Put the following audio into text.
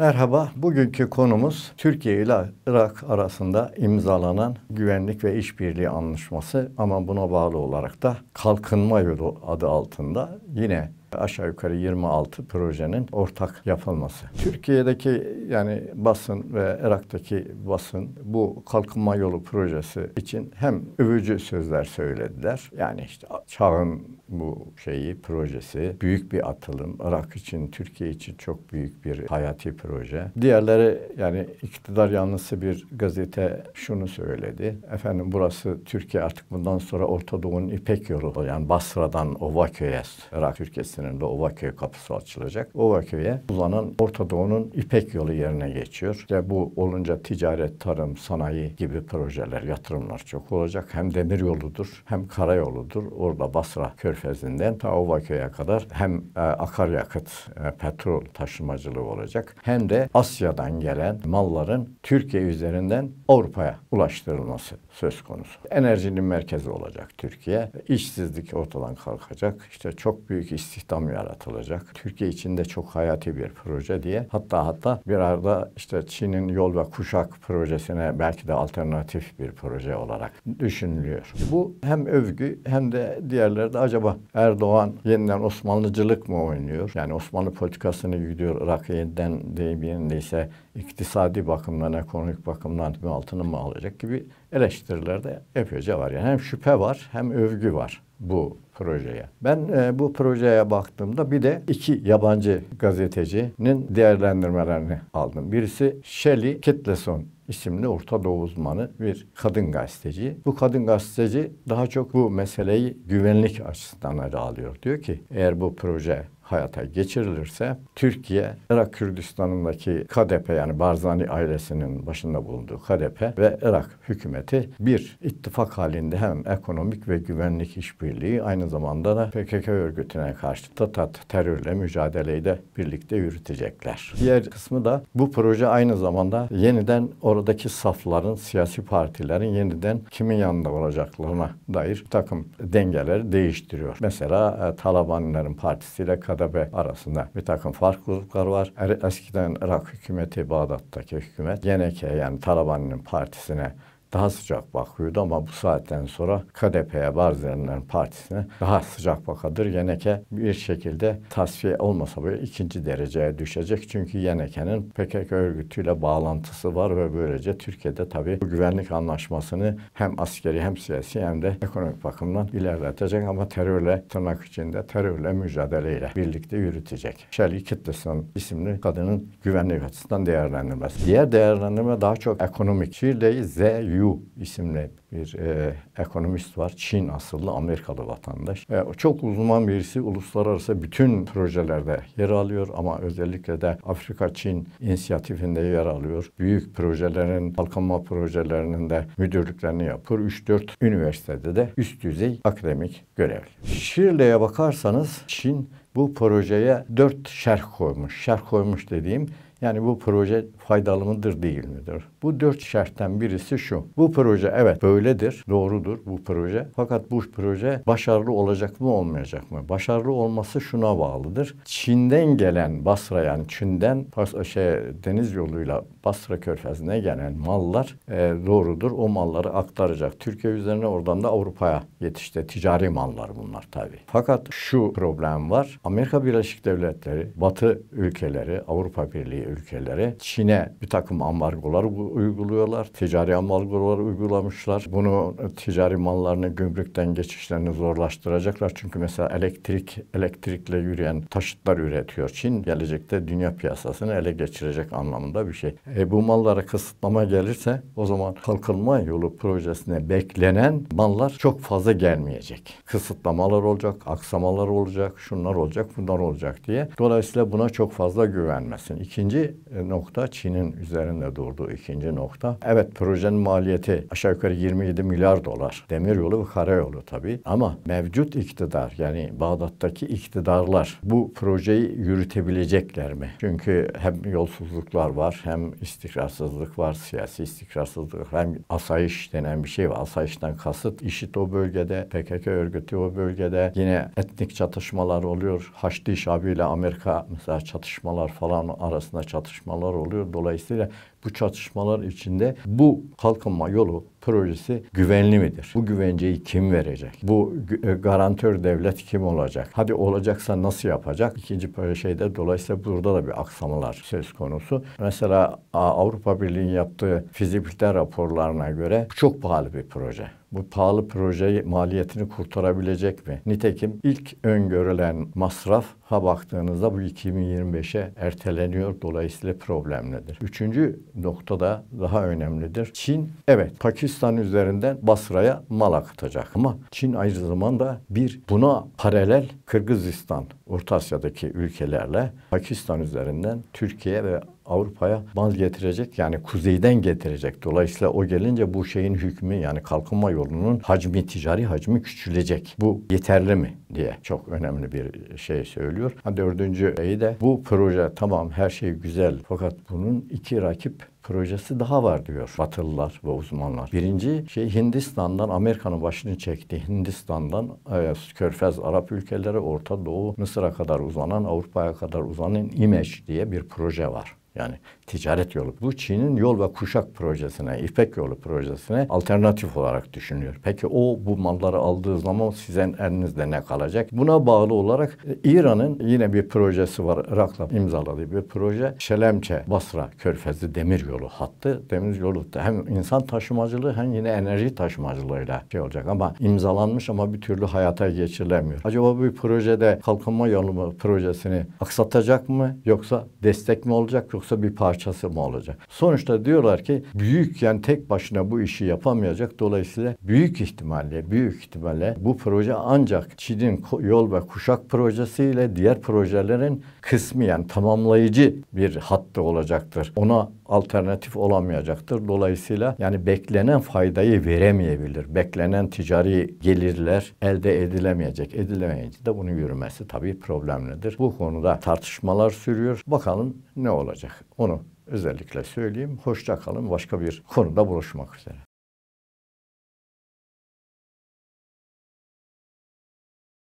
Merhaba, bugünkü konumuz Türkiye ile Irak arasında imzalanan güvenlik ve işbirliği anlaşması ama buna bağlı olarak da kalkınma yolu adı altında yine aşağı yukarı 26 projenin ortak yapılması. Türkiye'deki yani basın ve Irak'taki basın bu kalkınma yolu projesi için hem övücü sözler söylediler. Yani işte çağın bu şeyi projesi büyük bir atılım. Irak için, Türkiye için çok büyük bir hayati proje. Diğerleri yani iktidar yanlısı bir gazete şunu söyledi. Efendim burası Türkiye artık bundan sonra Orta Doğu'nun İpek yolu. Yani Basra'dan Ovaköy'e Irak Türkiye'si senede Ovaköy kapısı açılacak. Ovaköy'e uzanan Orta Doğu'nun İpek yolu yerine geçiyor. İşte bu olunca ticaret, tarım, sanayi gibi projeler, yatırımlar çok olacak. Hem demir yoludur hem karayoludur. Orada Basra Körfezi'nden ta Ovaköy'e kadar hem e, akaryakıt, e, petrol taşımacılığı olacak. Hem de Asya'dan gelen malların Türkiye üzerinden Avrupa'ya ulaştırılması söz konusu. Enerjinin merkezi olacak Türkiye. İşsizlik ortadan kalkacak. İşte çok büyük istihdam istihdam yaratılacak. Türkiye için de çok hayati bir proje diye. Hatta hatta bir arada işte Çin'in yol ve kuşak projesine belki de alternatif bir proje olarak düşünülüyor. Bu hem övgü hem de diğerleri de acaba Erdoğan yeniden Osmanlıcılık mı oynuyor? Yani Osmanlı politikasını gidiyor Irak yeniden deyim ise iktisadi bakımdan, ekonomik bakımdan mı altını mı alacak gibi eleştiriler de yapıyorca var. Yani hem şüphe var hem övgü var bu projeye. Ben e, bu projeye baktığımda bir de iki yabancı gazetecinin değerlendirmelerini aldım. Birisi Shelley Kitleson isimli Orta Doğu uzmanı bir kadın gazeteci. Bu kadın gazeteci daha çok bu meseleyi güvenlik açısından ele alıyor. Diyor ki eğer bu proje hayata geçirilirse Türkiye, Irak Kürdistan'ındaki KDP yani Barzani ailesinin başında bulunduğu KDP ve Irak hükümeti bir ittifak halinde hem ekonomik ve güvenlik işbirliği aynı zamanda da PKK örgütüne karşı da tat terörle mücadeleyi de birlikte yürütecekler. Diğer kısmı da bu proje aynı zamanda yeniden orada oradaki safların, siyasi partilerin yeniden kimin yanında olacaklarına dair takım dengeleri değiştiriyor. Mesela e, Talabanilerin partisiyle KDP arasında bir takım farklılıkları var. Er, eskiden Irak hükümeti, Bağdat'taki hükümet, Yeneke, yani Talabani'nin partisine daha sıcak bakıyordu ama bu saatten sonra KDP'ye Barzeri'nin partisine daha sıcak bakadır. Yeneke bir şekilde tasfiye olmasa bile ikinci dereceye düşecek. Çünkü Yeneke'nin PKK örgütüyle bağlantısı var ve böylece Türkiye'de tabii bu güvenlik anlaşmasını hem askeri hem siyasi hem de ekonomik bakımdan ilerletecek ama terörle tırnak içinde terörle mücadeleyle birlikte yürütecek. Shelley Kitleson isimli kadının güvenlik açısından değerlendirmesi. Diğer değerlendirme daha çok ekonomik. Şiirdeyi Z, Liu isimli bir e, ekonomist var. Çin asıllı Amerikalı vatandaş. E, çok uzman birisi uluslararası bütün projelerde yer alıyor ama özellikle de Afrika-Çin inisiyatifinde yer alıyor. Büyük projelerin, kalkınma projelerinin de müdürlüklerini yapıyor. 3-4 üniversitede de üst düzey akademik görevli. Şirle'ye bakarsanız Çin bu projeye dört şerh koymuş. Şerh koymuş dediğim yani bu proje faydalı mıdır değil midir? Bu dört şarttan birisi şu. Bu proje evet böyledir, doğrudur bu proje. Fakat bu proje başarılı olacak mı olmayacak mı? Başarılı olması şuna bağlıdır. Çin'den gelen Basra yani Çin'den şey, deniz yoluyla Basra körfezine gelen mallar e, doğrudur. O malları aktaracak. Türkiye üzerine oradan da Avrupa'ya yetişti. Ticari mallar bunlar tabii. Fakat şu problem var. Amerika Birleşik Devletleri, Batı ülkeleri, Avrupa Birliği ülkelere. Çin'e bir takım ambargolar uyguluyorlar. Ticari ambargolar uygulamışlar. Bunu ticari mallarını gümrükten geçişlerini zorlaştıracaklar. Çünkü mesela elektrik elektrikle yürüyen taşıtlar üretiyor Çin. Gelecekte dünya piyasasını ele geçirecek anlamında bir şey. E bu mallara kısıtlama gelirse o zaman kalkınma yolu projesine beklenen mallar çok fazla gelmeyecek. Kısıtlamalar olacak, aksamalar olacak, şunlar olacak, bunlar olacak diye. Dolayısıyla buna çok fazla güvenmesin. İkinci İkinci nokta Çin'in üzerinde durduğu ikinci nokta. Evet projenin maliyeti aşağı yukarı 27 milyar dolar. Demiryolu ve karayolu tabii. Ama mevcut iktidar yani Bağdat'taki iktidarlar bu projeyi yürütebilecekler mi? Çünkü hem yolsuzluklar var hem istikrarsızlık var. Siyasi istikrarsızlık hem asayiş denen bir şey var. Asayişten kasıt IŞİD o bölgede, PKK örgütü o bölgede. Yine etnik çatışmalar oluyor. Haçlı Şabi ile Amerika mesela çatışmalar falan arasında çatışmalar oluyor. Dolayısıyla bu çatışmalar içinde bu kalkınma yolu projesi güvenli midir? Bu güvenceyi kim verecek? Bu e, garantör devlet kim olacak? Hadi olacaksa nasıl yapacak? İkinci şeyde dolayısıyla burada da bir aksamalar söz konusu. Mesela Avrupa Birliği'nin yaptığı fizibilite raporlarına göre çok pahalı bir proje bu pahalı projeyi maliyetini kurtarabilecek mi? Nitekim ilk öngörülen masraf ha baktığınızda bu 2025'e erteleniyor. Dolayısıyla problemlidir. Üçüncü nokta da daha önemlidir. Çin evet Pakistan üzerinden Basra'ya mal akıtacak ama Çin aynı zamanda bir buna paralel Kırgızistan, Orta Asya'daki ülkelerle Pakistan üzerinden Türkiye ve Avrupa'ya mal getirecek yani kuzeyden getirecek. Dolayısıyla o gelince bu şeyin hükmü yani kalkınma yolunun hacmi, ticari hacmi küçülecek. Bu yeterli mi diye çok önemli bir şey söylüyor. Ha, dördüncü şey de bu proje tamam her şey güzel fakat bunun iki rakip projesi daha var diyor Batılılar ve uzmanlar. Birinci şey Hindistan'dan Amerika'nın başını çekti. Hindistan'dan e, Körfez Arap ülkeleri, Orta Doğu, Mısır'a kadar uzanan, Avrupa'ya kadar uzanan İmeş diye bir proje var. Yani ticaret yolu. Bu Çin'in yol ve kuşak projesine, İpek yolu projesine alternatif olarak düşünüyor. Peki o bu malları aldığı zaman sizin elinizde ne kalacak? Buna bağlı olarak e, İran'ın yine bir projesi var. Irak'la imzaladığı bir proje. Şelemçe, Basra, Körfezi demir yolu hattı. demir Demiryolu hem insan taşımacılığı hem yine enerji taşımacılığıyla şey olacak ama imzalanmış ama bir türlü hayata geçirilemiyor. Acaba bu projede kalkınma yolu projesini aksatacak mı yoksa destek mi olacak yoksa bir parçası mı olacak? Sonuçta diyorlar ki büyük yani tek başına bu işi yapamayacak. Dolayısıyla büyük ihtimalle büyük ihtimalle bu proje ancak Çin'in yol ve kuşak projesi ile diğer projelerin kısmi yani tamamlayıcı bir hattı olacaktır. Ona alternatif olamayacaktır. Dolayısıyla yani beklenen faydayı veremeyebilir. Beklenen ticari gelirler elde edilemeyecek. Edilemeyince de bunun yürümesi tabii problemlidir. Bu konuda tartışmalar sürüyor. Bakalım ne olacak? olacak. Onu özellikle söyleyeyim. Hoşça kalın. Başka bir konuda buluşmak üzere.